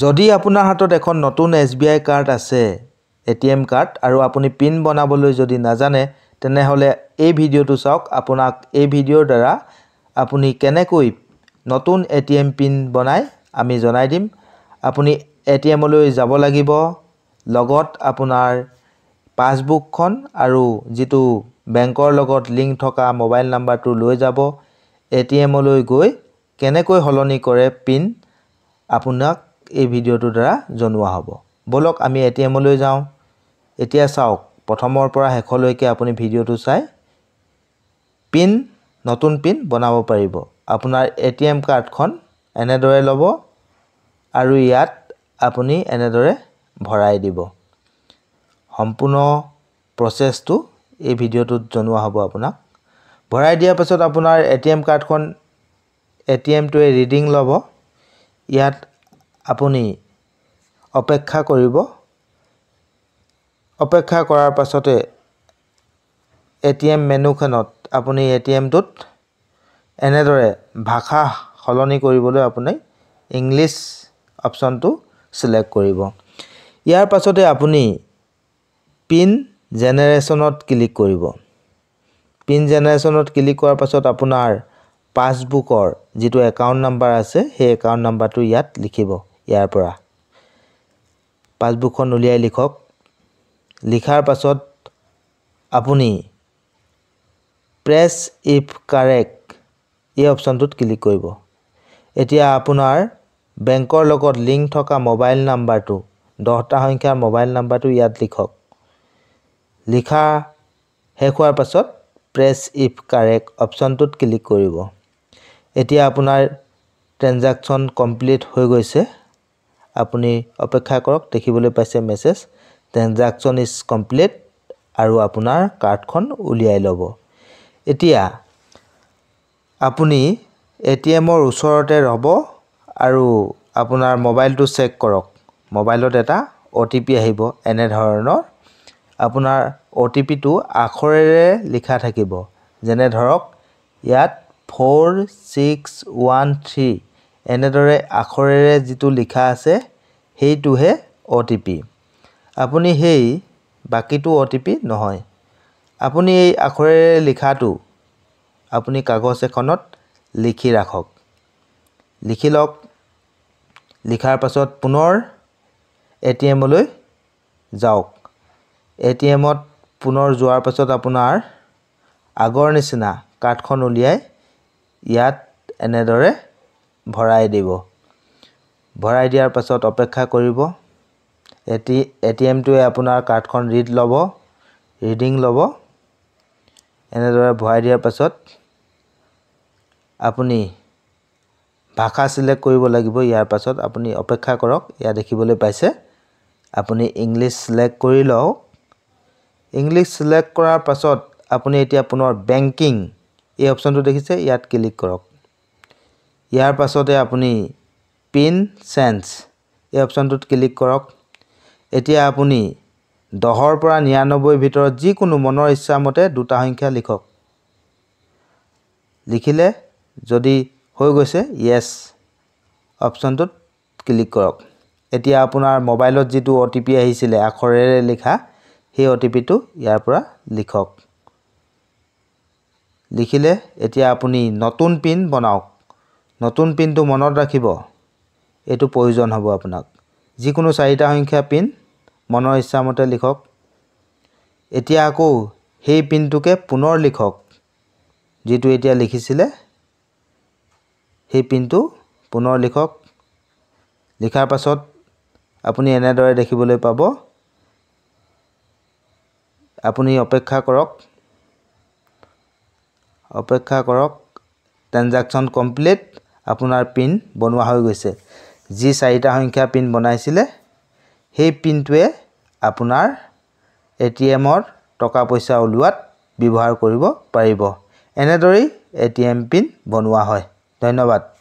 যদি আপোনাৰ হাতত এখন নতুন এছ বি আই কাৰ্ড আছে এ টি এম কাৰ্ড আৰু আপুনি পিন বনাবলৈ যদি নাজানে তেনেহ'লে এই ভিডিঅ'টো চাওক আপোনাক এই ভিডিঅ'ৰ দ্বাৰা আপুনি কেনেকৈ নতুন এ টি এম পিন বনাই আমি জনাই দিম আপুনি এ টি এমলৈ যাব লাগিব লগত আপোনাৰ পাছবুকখন আৰু যিটো বেংকৰ লগত লিংক থকা মোবাইল নাম্বাৰটো লৈ যাব এ টি এমলৈ গৈ কেনেকৈ সলনি কৰে পিন আপোনাক এই ভিডিঅ'টোৰ দ্বাৰা জনোৱা হ'ব বলক আমি এ টি এমলৈ যাওঁ এতিয়া চাওক প্ৰথমৰ পৰা শেষলৈকে আপুনি ভিডিঅ'টো চাই পিন নতুন পিন বনাব পাৰিব আপোনাৰ এ টি এম কাৰ্ডখন এনেদৰে ল'ব আৰু ইয়াত আপুনি এনেদৰে ভৰাই দিব সম্পূৰ্ণ প্ৰচেছটো এই ভিডিঅ'টোত জনোৱা হ'ব আপোনাক ভৰাই দিয়াৰ পাছত আপোনাৰ এ টি এম কাৰ্ডখন এ টি এমটোৱে ৰিডিং ল'ব ইয়াত আপুনি অপেক্ষা কৰিব অপেক্ষা কৰাৰ পাছতে এ টি এম মেনুখনত আপুনি এ টি এমটোত এনেদৰে ভাষা সলনি কৰিবলৈ আপুনি ইংলিছ অপশ্যনটো ছিলেক্ট কৰিব ইয়াৰ পাছতে আপুনি পিন জেনেৰেশ্যনত ক্লিক কৰিব পিন জেনেৰেশ্যনত ক্লিক কৰাৰ পাছত আপোনাৰ পাছবুকৰ যিটো একাউণ্ট নাম্বাৰ আছে সেই একাউণ্ট নাম্বাৰটো ইয়াত লিখিব ইয়াৰ পৰা পাছবুকখন উলিয়াই লিখক লিখাৰ পাছত আপুনি প্ৰেছ ইফ কাৰেক এই অপশ্যনটোত ক্লিক কৰিব এতিয়া আপোনাৰ বেংকৰ লগত লিংক থকা মোবাইল নাম্বাৰটো দহটা সংখ্যাৰ মোবাইল নাম্বাৰটো ইয়াত লিখক লিখা শেষ হোৱাৰ পাছত প্ৰেছ ইফ কাৰেক অপশ্যনটোত ক্লিক কৰিব এতিয়া আপোনাৰ ট্ৰেঞ্জেকশ্যন কমপ্লিট হৈ গৈছে আপুনি অপেক্ষা কৰক দেখিবলৈ পাইছে মেছেজ ট্ৰেঞ্জাকশ্যন ইজ কমপ্লিট আৰু আপোনাৰ কাৰ্ডখন উলিয়াই ল'ব এতিয়া আপুনি এ টি এমৰ ওচৰতে ৰ'ব আৰু আপোনাৰ মোবাইলটো চেক কৰক মোবাইলত এটা অ' টি পি আহিব এনেধৰণৰ আপোনাৰ অ' টি পিটো আখৰেৰে লিখা থাকিব যেনে ধৰক ইয়াত ফ'ৰ ছিক্স ওৱান থ্ৰী এনেদৰে আখৰেৰে যিটো লিখা আছে সেইটোহে অ টি পি আপুনি সেই বাকীটো অ টি পি নহয় আপুনি এই আখৰেৰে লিখাটো আপুনি কাগজ এখনত লিখি ৰাখক লিখি লওক লিখাৰ পাছত পুনৰ এ টি এমলৈ যাওক এ টি এমত পুনৰ যোৱাৰ পাছত আপোনাৰ আগৰ নিচিনা কাৰ্ডখন উলিয়াই ইয়াত এনেদৰে ভৰাই দিব ভৰাই দিয়াৰ পাছত অপেক্ষা কৰিব এটি এ টি এমটোৱে আপোনাৰ কাৰ্ডখন ৰিড ল'ব ৰিডিং ল'ব এনেদৰে ভৰাই দিয়াৰ পাছত আপুনি ভাষা চিলেক্ট কৰিব লাগিব ইয়াৰ পাছত আপুনি অপেক্ষা কৰক ইয়াত দেখিবলৈ পাইছে আপুনি ইংলিছ চিলেক্ট কৰি লওক ইংলিছ চিলেক্ট কৰাৰ পাছত আপুনি এতিয়া পুনৰ বেংকিং এই অপশ্যনটো দেখিছে ইয়াত ক্লিক কৰক ইয়াৰ পাছতে আপুনি পিন চেঞ্চ এই অপশ্যনটোত ক্লিক কৰক এতিয়া আপুনি দহৰ পৰা নিৰানব্বৈৰ ভিতৰত যিকোনো মনৰ ইচ্ছামতে দুটা সংখ্যা লিখক লিখিলে যদি হৈ গৈছে য়েছ অপশ্যনটোত ক্লিক কৰক এতিয়া আপোনাৰ মোবাইলত যিটো অ' টি পি আহিছিলে আখৰেৰে লিখা সেই অ' টি পিটো ইয়াৰ পৰা লিখক লিখিলে এতিয়া আপুনি নতুন পিন বনাওক নতুন পিনটো মনত ৰাখিব এইটো প্ৰয়োজন হ'ব আপোনাক যিকোনো চাৰিটা সংখ্যা পিন মনৰ ইচ্ছামতে লিখক এতিয়া আকৌ সেই পিনটোকে পুনৰ লিখক যিটো এতিয়া লিখিছিলে সেই পিনটো পুনৰ লিখক লিখাৰ পাছত আপুনি এনেদৰে দেখিবলৈ পাব আপুনি অপেক্ষা কৰক অপেক্ষা কৰক ট্ৰেঞ্জেকশ্যন কমপ্লিট আপোনাৰ পিন বনোৱা হৈ গৈছে যি চাৰিটা সংখ্যা পিন বনাইছিলে সেই পিনটোৱে আপোনাৰ এ টি এমৰ টকা পইচা ওলোৱাত ব্যৱহাৰ কৰিব পাৰিব এনেদৰেই এ টি এম পিন বনোৱা হয় ধন্যবাদ